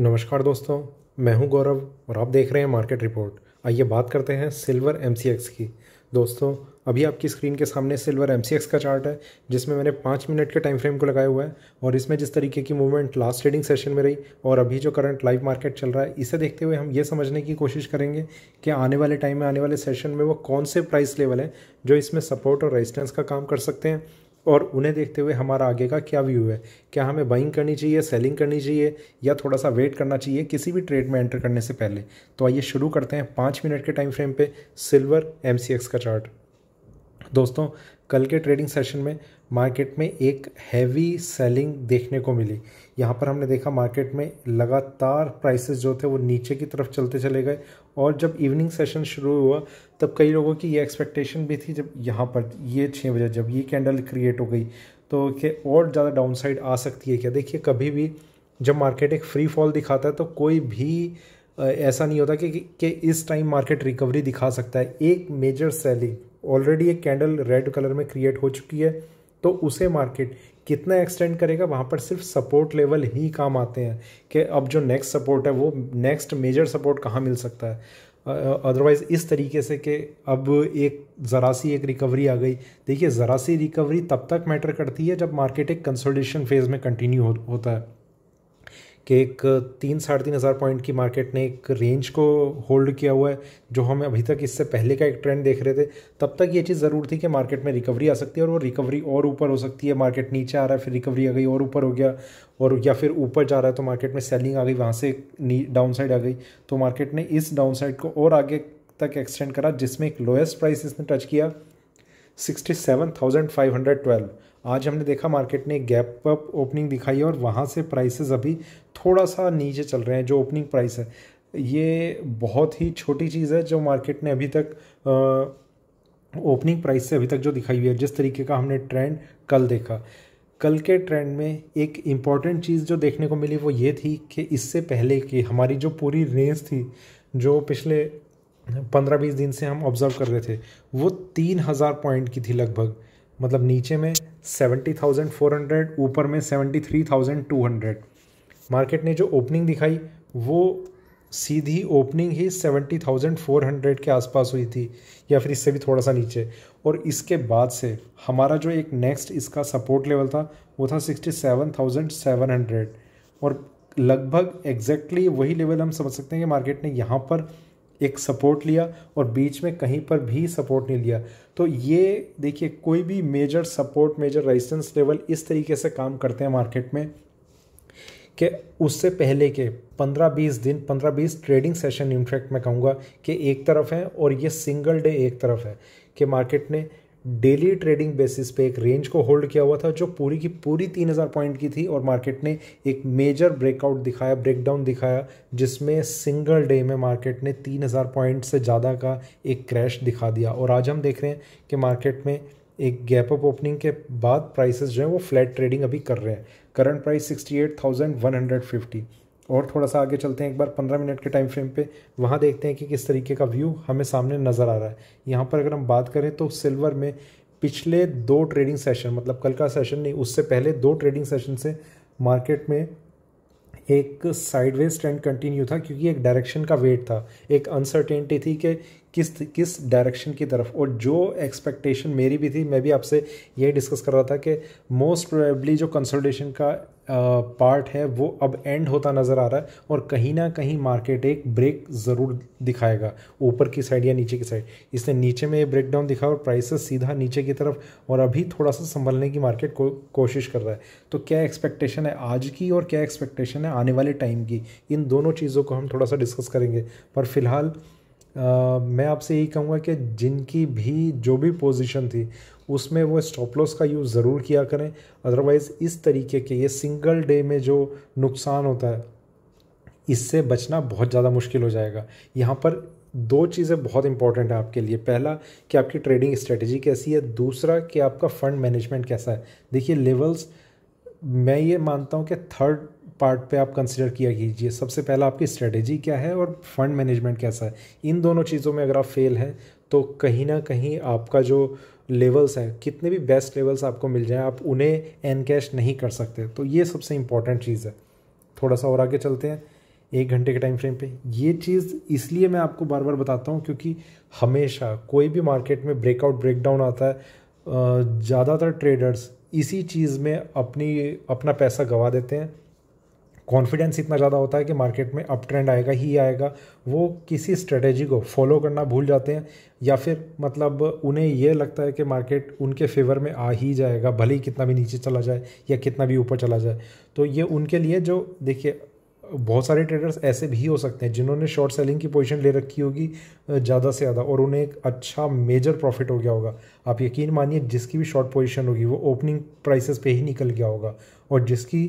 नमस्कार दोस्तों मैं हूं गौरव और आप देख रहे हैं मार्केट रिपोर्ट आइए बात करते हैं सिल्वर एम की दोस्तों अभी आपकी स्क्रीन के सामने सिल्वर एम का चार्ट है जिसमें मैंने पाँच मिनट के टाइम फ्रेम को लगाया हुआ है और इसमें जिस तरीके की मूवमेंट लास्ट ट्रेडिंग सेशन में रही और अभी जो करंट लाइव मार्केट चल रहा है इसे देखते हुए हम ये समझने की कोशिश करेंगे कि आने वाले टाइम में आने वाले सेशन में वो कौन से प्राइस लेवल हैं जो इसमें सपोर्ट और रेजिस्टेंस का काम कर सकते हैं और उन्हें देखते हुए हमारा आगे का क्या व्यू है क्या हमें बाइंग करनी चाहिए सेलिंग करनी चाहिए या थोड़ा सा वेट करना चाहिए किसी भी ट्रेड में एंटर करने से पहले तो आइए शुरू करते हैं पाँच मिनट के टाइम फ्रेम पे सिल्वर एम का चार्ट दोस्तों कल के ट्रेडिंग सेशन में मार्केट में एक हैवी सेलिंग देखने को मिली यहाँ पर हमने देखा मार्केट में लगातार प्राइसेस जो थे वो नीचे की तरफ चलते चले गए और जब इवनिंग सेशन शुरू हुआ तब कई लोगों की ये एक्सपेक्टेशन भी थी जब यहाँ पर ये छः बजे जब ये कैंडल क्रिएट हो गई तो कि और ज़्यादा डाउन साइड आ सकती है क्या देखिए कभी भी जब मार्केट एक फ्री फॉल दिखाता है तो कोई भी ऐसा नहीं होता कि, कि इस टाइम मार्केट रिकवरी दिखा सकता है एक मेजर सेलिंग ऑलरेडी एक कैंडल रेड कलर में क्रिएट हो चुकी है तो उसे मार्केट कितना एक्सटेंड करेगा वहाँ पर सिर्फ सपोर्ट लेवल ही काम आते हैं कि अब जो नेक्स्ट सपोर्ट है वो नेक्स्ट मेजर सपोर्ट कहाँ मिल सकता है अदरवाइज़ इस तरीके से कि अब एक ज़रा सी एक रिकवरी आ गई देखिए ज़रा सी रिकवरी तब तक मैटर करती है जब मार्केट एक कंसोलिडेशन फेज़ में कंटिन्यू हो, होता है कि एक तीन साढ़े तीन हज़ार पॉइंट की मार्केट ने एक रेंज को होल्ड किया हुआ है जो हम अभी तक इससे पहले का एक ट्रेंड देख रहे थे तब तक ये चीज़ ज़रूर थी कि मार्केट में रिकवरी आ सकती है और वो रिकवरी और ऊपर हो सकती है मार्केट नीचे आ रहा है फिर रिकवरी आ गई और ऊपर हो गया और या फिर ऊपर जा रहा है तो मार्केट में सेलिंग आ गई वहाँ से डाउन साइड आ गई तो मार्केट ने इस डाउन साइड को और आगे तक एक्सटेंड करा जिसमें एक लोएस्ट प्राइस इसने टच किया sixty seven thousand five hundred twelve आज हमने देखा मार्केट ने गैप अप ओपनिंग दिखाई और वहाँ से प्राइसेस अभी थोड़ा सा नीचे चल रहे हैं जो ओपनिंग प्राइस है ये बहुत ही छोटी चीज़ है जो मार्केट ने अभी तक ओपनिंग प्राइस से अभी तक जो दिखाई हुई है जिस तरीके का हमने ट्रेंड कल देखा कल के ट्रेंड में एक इम्पॉर्टेंट चीज़ जो देखने को मिली वो ये थी कि इससे पहले की हमारी जो पूरी रेंज थी जो पिछले पंद्रह बीस दिन से हम ऑब्ज़र्व कर रहे थे वो तीन हज़ार पॉइंट की थी लगभग मतलब नीचे में सेवेंटी थाउजेंड फोर हंड्रेड ऊपर में seventy three thousand two hundred market ने जो ओपनिंग दिखाई वो सीधी ओपनिंग ही सेवेंटी थाउजेंड फोर हंड्रेड के आसपास हुई थी या फिर इससे भी थोड़ा सा नीचे और इसके बाद से हमारा जो एक नेक्स्ट इसका सपोर्ट लेवल था वो था sixty seven thousand seven hundred और लगभग एग्जैक्टली वही लेवल हम समझ सकते हैं कि मार्केट ने यहाँ पर एक सपोर्ट लिया और बीच में कहीं पर भी सपोर्ट नहीं लिया तो ये देखिए कोई भी major support major resistance level इस तरीके से काम करते हैं मार्केट में कि उससे पहले के 15-20 दिन 15-20 ट्रेडिंग सेशन इनफैक्ट मैं कहूँगा कि एक तरफ है और ये सिंगल डे एक तरफ है कि मार्केट ने डेली ट्रेडिंग बेसिस पे एक रेंज को होल्ड किया हुआ था जो पूरी की पूरी 3000 पॉइंट की थी और मार्केट ने एक मेजर ब्रेकआउट दिखाया ब्रेकडाउन दिखाया जिसमें सिंगल डे में मार्केट ने 3000 पॉइंट से ज़्यादा का एक क्रैश दिखा दिया और आज हम देख रहे हैं कि मार्केट में एक गैप अप ओपनिंग के बाद प्राइसेस जो हैं वो फ्लैट ट्रेडिंग अभी कर रहे हैं करंट प्राइस सिक्सटी और थोड़ा सा आगे चलते हैं एक बार पंद्रह मिनट के टाइम फ्रेम पे वहाँ देखते हैं कि किस तरीके का व्यू हमें सामने नज़र आ रहा है यहाँ पर अगर हम बात करें तो सिल्वर में पिछले दो ट्रेडिंग सेशन मतलब कल का सेशन नहीं उससे पहले दो ट्रेडिंग सेशन से मार्केट में एक साइडवेज ट्रेंड कंटिन्यू था क्योंकि एक डायरेक्शन का वेट था एक अनसर्टेनिटी थी कि किस किस डायरेक्शन की तरफ और जो एक्सपेक्टेशन मेरी भी थी मैं भी आपसे यही डिस्कस कर रहा था कि मोस्ट प्रोबेबली जो कंसल्टेशन का पार्ट है वो अब एंड होता नज़र आ रहा है और कहीं ना कहीं मार्केट एक ब्रेक ज़रूर दिखाएगा ऊपर की साइड या नीचे की साइड इसने नीचे में ये ब्रेक डाउन दिखा और प्राइसेस सीधा नीचे की तरफ और अभी थोड़ा सा संभलने की मार्केट को कोशिश कर रहा है तो क्या एक्सपेक्टेशन है आज की और क्या एक्सपेक्टेशन है आने वाले टाइम की इन दोनों चीज़ों को हम थोड़ा सा डिस्कस करेंगे पर फिलहाल मैं आपसे यही कहूँगा कि जिनकी भी जो भी पोजिशन थी उसमें वो स्टॉप लॉस का यूज़ ज़रूर किया करें अदरवाइज़ इस तरीके के ये सिंगल डे में जो नुकसान होता है इससे बचना बहुत ज़्यादा मुश्किल हो जाएगा यहाँ पर दो चीज़ें बहुत इंपॉर्टेंट है आपके लिए पहला कि आपकी ट्रेडिंग स्ट्रेटजी कैसी है दूसरा कि आपका फ़ंड मैनेजमेंट कैसा है देखिए लेवल्स मैं ये मानता हूँ कि थर्ड पार्ट पे आप कंसिडर किया कीजिए सबसे पहला आपकी स्ट्रेटजी क्या है और फंड मैनेजमेंट कैसा है इन दोनों चीज़ों में अगर आप फेल हैं तो कहीं ना कहीं आपका जो लेवल्स हैं कितने भी बेस्ट लेवल्स आपको मिल जाएं आप उन्हें एन कैश नहीं कर सकते तो ये सबसे इम्पॉर्टेंट चीज़ है थोड़ा सा और आगे चलते हैं एक घंटे के टाइम फ्रेम पे ये चीज़ इसलिए मैं आपको बार बार बताता हूँ क्योंकि हमेशा कोई भी मार्केट में ब्रेकआउट ब्रेकडाउन आता है ज़्यादातर ट्रेडर्स इसी चीज़ में अपनी अपना पैसा गवा देते हैं कॉन्फिडेंस इतना ज़्यादा होता है कि मार्केट में अप ट्रेंड आएगा ही आएगा वो किसी स्ट्रेटेजी को फॉलो करना भूल जाते हैं या फिर मतलब उन्हें यह लगता है कि मार्केट उनके फेवर में आ ही जाएगा भले ही कितना भी नीचे चला जाए या कितना भी ऊपर चला जाए तो ये उनके लिए जो देखिए बहुत सारे ट्रेडर्स ऐसे भी हो सकते हैं जिन्होंने शॉर्ट सेलिंग की पोजीशन ले रखी होगी ज़्यादा से ज़्यादा और उन्हें एक अच्छा मेजर प्रॉफिट हो गया होगा आप यकीन मानिए जिसकी भी शॉर्ट पोजीशन होगी वो ओपनिंग प्राइसेस पे ही निकल गया होगा और जिसकी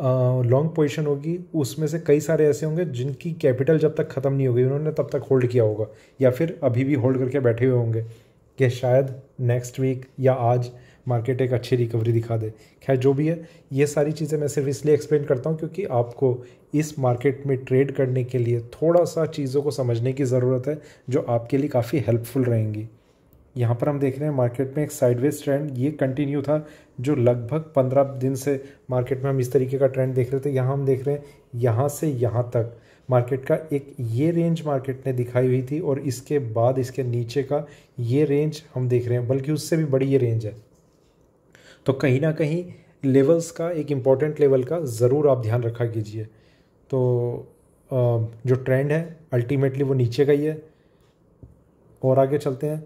लॉन्ग पोजीशन होगी उसमें से कई सारे ऐसे होंगे जिनकी कैपिटल जब तक ख़त्म नहीं होगी उन्होंने तब तक होल्ड किया होगा या फिर अभी भी होल्ड करके बैठे हुए होंगे कि शायद नेक्स्ट वीक या आज मार्केट एक अच्छी रिकवरी दिखा दे खैर जो भी है ये सारी चीज़ें मैं सिर्फ इसलिए एक्सप्लेन करता हूँ क्योंकि आपको इस मार्केट में ट्रेड करने के लिए थोड़ा सा चीज़ों को समझने की ज़रूरत है जो आपके लिए काफ़ी हेल्पफुल रहेंगी यहाँ पर हम देख रहे हैं मार्केट में एक साइडवेज ट्रेंड ये कंटिन्यू था जो लगभग पंद्रह दिन से मार्केट में हम इस तरीके का ट्रेंड देख रहे थे यहाँ हम देख रहे हैं यहाँ से यहाँ तक मार्केट का एक ये रेंज मार्केट ने दिखाई हुई थी और इसके बाद इसके नीचे का ये रेंज हम देख रहे हैं बल्कि उससे भी बड़ी ये रेंज है तो कहीं ना कहीं लेवल्स का एक इम्पॉर्टेंट लेवल का ज़रूर आप ध्यान रखा कीजिए तो जो ट्रेंड है अल्टीमेटली वो नीचे का ही है और आगे चलते हैं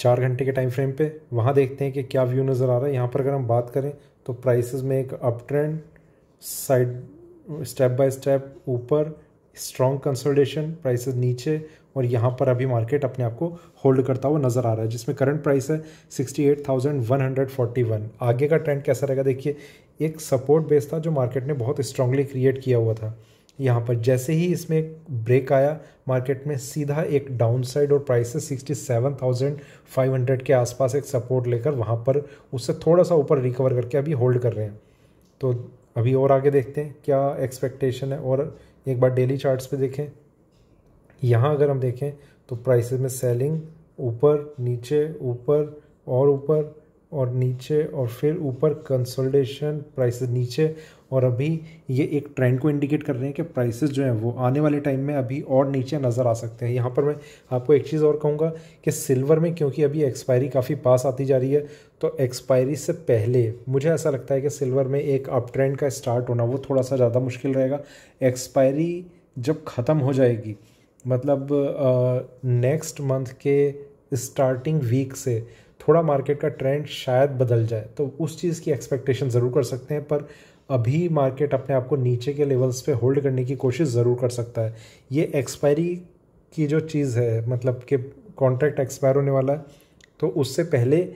चार घंटे के टाइम फ्रेम पे वहाँ देखते हैं कि क्या व्यू नज़र आ रहा है यहाँ पर अगर हम बात करें तो प्राइसेस में एक up trend side step by step ऊपर स्ट्रॉन्ग कंसल्टेशन प्राइसेस नीचे और यहाँ पर अभी मार्केट अपने आप को होल्ड करता हुआ नज़र आ रहा है जिसमें करंट प्राइस है 68,141 आगे का ट्रेंड कैसा रहेगा देखिए एक सपोर्ट बेस था जो मार्केट ने बहुत स्ट्रांगली क्रिएट किया हुआ था यहाँ पर जैसे ही इसमें ब्रेक आया मार्केट में सीधा एक डाउन साइड और प्राइस से sixty seven thousand five hundred के आसपास एक सपोर्ट लेकर वहाँ पर उससे थोड़ा सा ऊपर रिकवर करके अभी होल्ड कर रहे हैं तो अभी और आगे देखते हैं क्या एक्सपेक्टेशन है और एक बार डेली चार्ट पे देखें यहाँ अगर हम देखें तो प्राइसेस में सेलिंग ऊपर नीचे ऊपर और ऊपर और नीचे और फिर ऊपर कंसोलिडेशन प्राइसेस नीचे और अभी ये एक ट्रेंड को इंडिकेट कर रहे हैं कि प्राइसेस जो हैं वो आने वाले टाइम में अभी और नीचे नज़र आ सकते हैं यहाँ पर मैं आपको एक चीज़ और कहूँगा कि सिल्वर में क्योंकि अभी एक्सपायरी काफ़ी पास आती जा रही है तो एक्सपायरी से पहले मुझे ऐसा लगता है कि सिल्वर में एक अप ट्रेंड का स्टार्ट होना वो थोड़ा सा ज़्यादा मुश्किल रहेगा एक्सपायरी जब ख़त्म हो जाएगी मतलब नेक्स्ट मंथ के स्टार्टिंग वीक से थोड़ा मार्केट का ट्रेंड शायद बदल जाए तो उस चीज़ की एक्सपेक्टेशन ज़रूर कर सकते हैं पर अभी मार्केट अपने आप को नीचे के लेवल्स पे होल्ड करने की कोशिश ज़रूर कर सकता है ये एक्सपायरी की जो चीज़ है मतलब कि कॉन्ट्रैक्ट एक्सपायर होने वाला है तो उससे पहले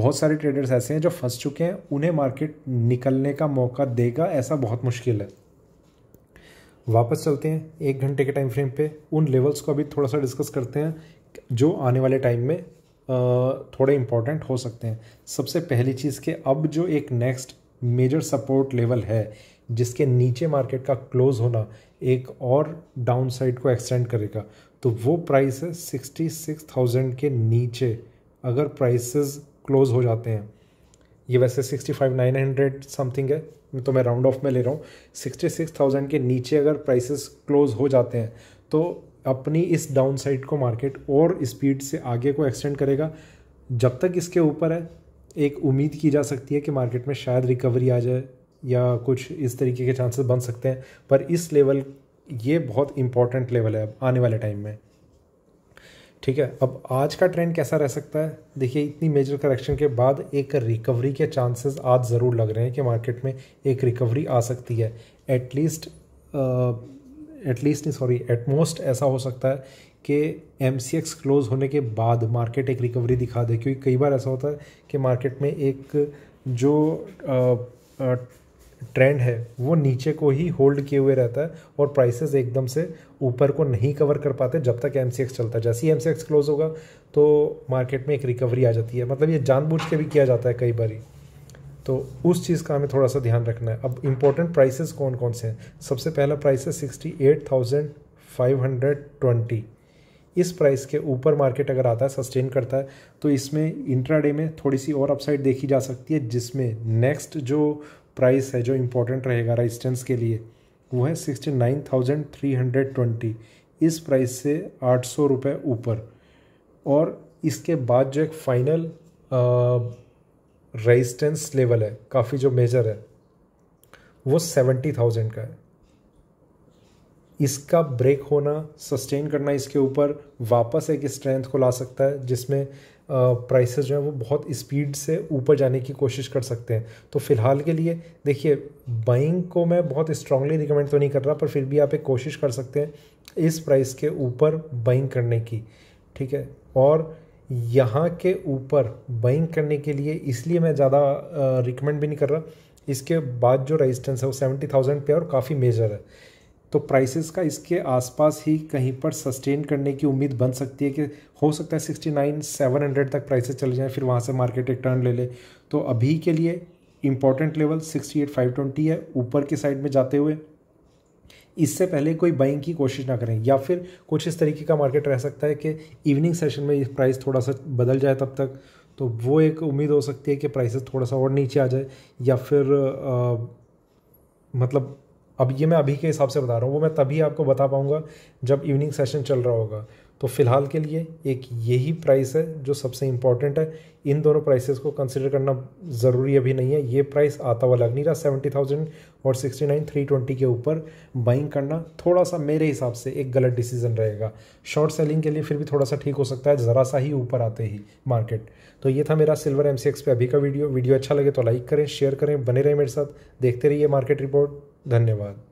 बहुत सारे ट्रेडर्स ऐसे हैं जो फंस चुके हैं उन्हें मार्केट निकलने का मौका देगा ऐसा बहुत मुश्किल है वापस चलते हैं एक घंटे के टाइम फ्रेम पे उन लेवल्स को अभी थोड़ा सा डिस्कस करते हैं जो आने वाले टाइम में थोड़े इम्पॉर्टेंट हो सकते हैं सबसे पहली चीज़ के अब जो एक नेक्स्ट मेजर सपोर्ट लेवल है जिसके नीचे मार्केट का क्लोज होना एक और डाउन साइड को एक्सटेंड करेगा तो वो प्राइस है सिक्सटी सिक्स थाउजेंड के नीचे अगर प्राइसेस क्लोज हो जाते हैं ये वैसे sixty five nine hundred something है तो मैं राउंड ऑफ में ले रहा हूँ सिक्सटी सिक्स थाउजेंड के नीचे अगर प्राइसेस क्लोज हो जाते हैं तो अपनी इस डाउन साइड को मार्केट और स्पीड से आगे को एक्सटेंड करेगा जब तक इसके ऊपर है एक उम्मीद की जा सकती है कि मार्केट में शायद रिकवरी आ जाए या कुछ इस तरीके के चांसेस बन सकते हैं पर इस लेवल ये बहुत इंपॉर्टेंट लेवल है अब आने वाले टाइम में ठीक है अब आज का ट्रेंड कैसा रह सकता है देखिए इतनी मेजर करेक्शन के बाद एक रिकवरी के चांसेस आज ज़रूर लग रहे हैं कि मार्केट में एक रिकवरी आ सकती है एटलीस्ट एटलीस्ट नहीं सॉरी एटमोस्ट ऐसा हो सकता है कि एम क्लोज होने के बाद मार्केट एक रिकवरी दिखा दे क्योंकि कई बार ऐसा होता है कि मार्केट में एक जो आ, आ, ट्रेंड है वो नीचे को ही होल्ड किए हुए रहता है और प्राइसेस एकदम से ऊपर को नहीं कवर कर पाते जब तक एम चलता है जैसे ही एम क्लोज होगा तो मार्केट में एक रिकवरी आ जाती है मतलब ये जानबूझ के भी किया जाता है कई बार तो उस चीज़ का हमें थोड़ा सा ध्यान रखना है अब इम्पोर्टेंट प्राइसेस कौन कौन से हैं सबसे पहला प्राइस है sixty eight thousand five hundred twenty इस प्राइस के ऊपर मार्केट अगर आता है सस्टेन करता है तो इसमें इंट्राडे में थोड़ी सी और अपसाइड देखी जा सकती है जिसमें नेक्स्ट जो प्राइस है जो इम्पोर्टेंट रहेगा रजिस्टेंस के लिए वो है sixty nine thousand three hundred twenty इस प्राइस से आठ सौ रुपये ऊपर और इसके बाद जो एक फ़ाइनल रेजिस्टेंस लेवल है काफ़ी जो मेजर है वो सेवेंटी थाउजेंड का है इसका ब्रेक होना सस्टेन करना इसके ऊपर वापस एक स्ट्रेंथ को ला सकता है जिसमें प्राइसेस जो हैं वो बहुत स्पीड से ऊपर जाने की कोशिश कर सकते हैं तो फ़िलहाल के लिए देखिए बाइंग को मैं बहुत स्ट्रांगली रिकमेंड तो नहीं कर रहा पर फिर भी आप एक कोशिश कर सकते हैं इस प्राइस के ऊपर बाइंग करने की ठीक है और यहाँ के ऊपर बाइंग करने के लिए इसलिए मैं ज़्यादा रिकमेंड भी नहीं कर रहा इसके बाद जो रेजिस्टेंस है वो सेवेंटी थाउजेंड पे और काफ़ी मेजर है तो प्राइसेस का इसके आसपास ही कहीं पर सस्टेन करने की उम्मीद बन सकती है कि हो सकता है सिक्सटी नाइन सेवन हंड्रेड तक प्राइसेस चले जाएँ फिर वहाँ से मार्केट एक टर्न ले ले तो अभी के लिए important level sixty eight five twenty है ऊपर की साइड में जाते हुए इससे पहले कोई बाइंग की कोशिश ना करें या फिर कुछ इस तरीके का मार्केट रह सकता है कि इवनिंग सेशन में प्राइस थोड़ा सा बदल जाए तब तक तो वो एक उम्मीद हो सकती है कि प्राइसेस थोड़ा सा और नीचे आ जाए या फिर आ, मतलब अब ये मैं अभी के हिसाब से बता रहा हूँ वो मैं तभी आपको बता पाऊँगा जब इवनिंग सेशन चल रहा होगा तो फ़िलहाल के लिए एक यही प्राइस है जो सबसे इम्पॉर्टेंट है इन दोनों प्राइसेस को कंसिडर करना ज़रूरी अभी नहीं है ये प्राइस आता हुआ लग नहीं रहा सेवेंटी थाउजेंड और सिक्सटी नाइन थ्री ट्वेंटी के ऊपर बाइंग करना थोड़ा सा मेरे हिसाब से एक गलत डिसीजन रहेगा शॉर्ट सेलिंग के लिए फिर भी थोड़ा सा ठीक हो सकता है ज़रा सा ही ऊपर आते ही मार्केट तो ये था मेरा सिल्वर एम पे अभी का वीडियो वीडियो अच्छा लगे तो लाइक करें शेयर करें बने रहें मेरे साथ देखते रहिए मार्केट रिपोर्ट धन्यवाद